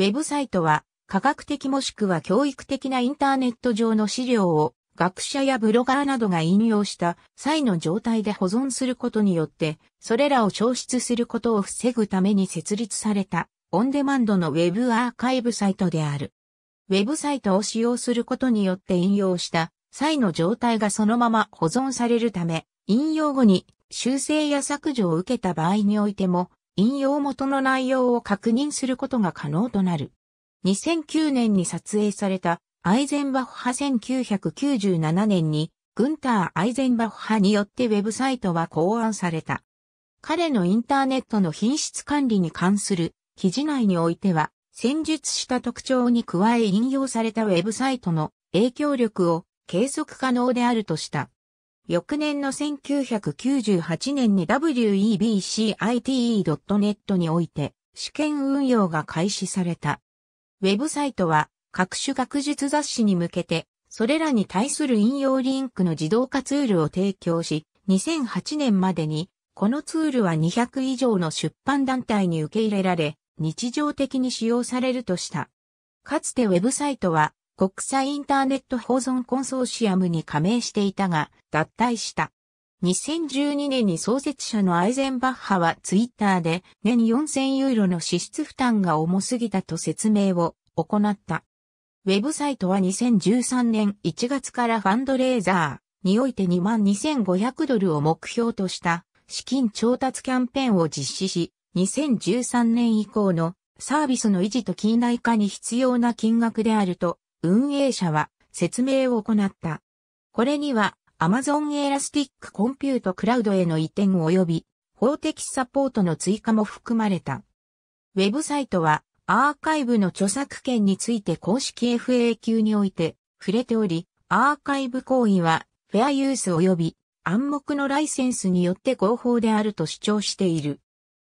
ウェブサイトは科学的もしくは教育的なインターネット上の資料を学者やブロガーなどが引用した際の状態で保存することによって、それらを消失することを防ぐために設立されたオンデマンドのウェブアーカイブサイトである。ウェブサイトを使用することによって引用した際の状態がそのまま保存されるため、引用後に修正や削除を受けた場合においても、引用元の内容を確認することが可能となる。2009年に撮影されたアイゼンバッハ1997年にグンター・アイゼンバッハによってウェブサイトは考案された。彼のインターネットの品質管理に関する記事内においては、戦術した特徴に加え引用されたウェブサイトの影響力を計測可能であるとした。翌年の1998年に webcite.net において試験運用が開始された。ウェブサイトは各種学術雑誌に向けて、それらに対する引用リンクの自動化ツールを提供し、2008年までに、このツールは200以上の出版団体に受け入れられ、日常的に使用されるとした。かつてウェブサイトは国際インターネット保存コンソーシアムに加盟していたが、脱退した。2012年に創設者のアイゼンバッハはツイッターで年4000ユーロの支出負担が重すぎたと説明を行った。ウェブサイトは2013年1月からファンドレーザーにおいて22,500ドルを目標とした資金調達キャンペーンを実施し、2013年以降のサービスの維持と近代化に必要な金額であると運営者は説明を行った。これには Amazon エラスティックコンピュートクラウドへの移転及び法的サポートの追加も含まれた。ウェブサイトはアーカイブの著作権について公式 FAQ において触れており、アーカイブ行為はフェアユース及び暗黙のライセンスによって合法であると主張している。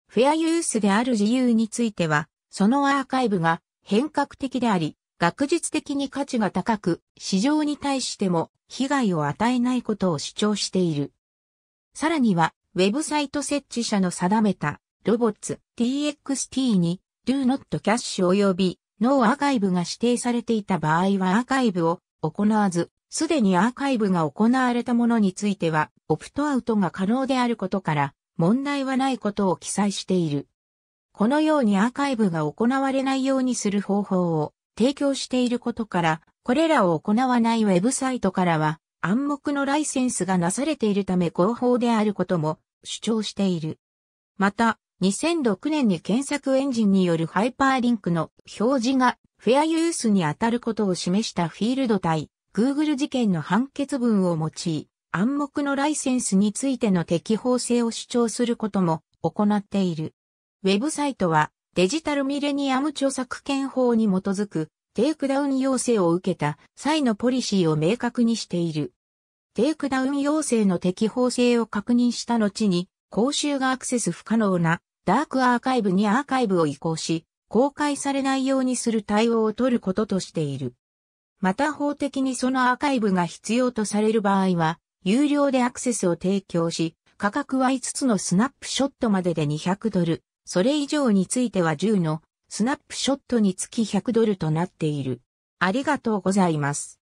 フェアユースである自由については、そのアーカイブが変革的であり、学術的に価値が高く、市場に対しても被害を与えないことを主張している。さらには、ウェブサイト設置者の定めた、ロボッツ TXT に、do not cache 及び、ノーアーカイブが指定されていた場合はアーカイブを行わず、すでにアーカイブが行われたものについては、オプトアウトが可能であることから、問題はないことを記載している。このようにアーカイブが行われないようにする方法を、提供していることから、これらを行わないウェブサイトからは暗黙のライセンスがなされているため合法であることも主張している。また、2006年に検索エンジンによるハイパーリンクの表示がフェアユースに当たることを示したフィールド対 Google 事件の判決文を用い、暗黙のライセンスについての適法性を主張することも行っている。ウェブサイトはデジタルミレニアム著作権法に基づくテイクダウン要請を受けた際のポリシーを明確にしている。テイクダウン要請の適法性を確認した後に、公衆がアクセス不可能なダークアーカイブにアーカイブを移行し、公開されないようにする対応を取ることとしている。また法的にそのアーカイブが必要とされる場合は、有料でアクセスを提供し、価格は5つのスナップショットまでで200ドル、それ以上については10のスナップショットにつき100ドルとなっている。ありがとうございます。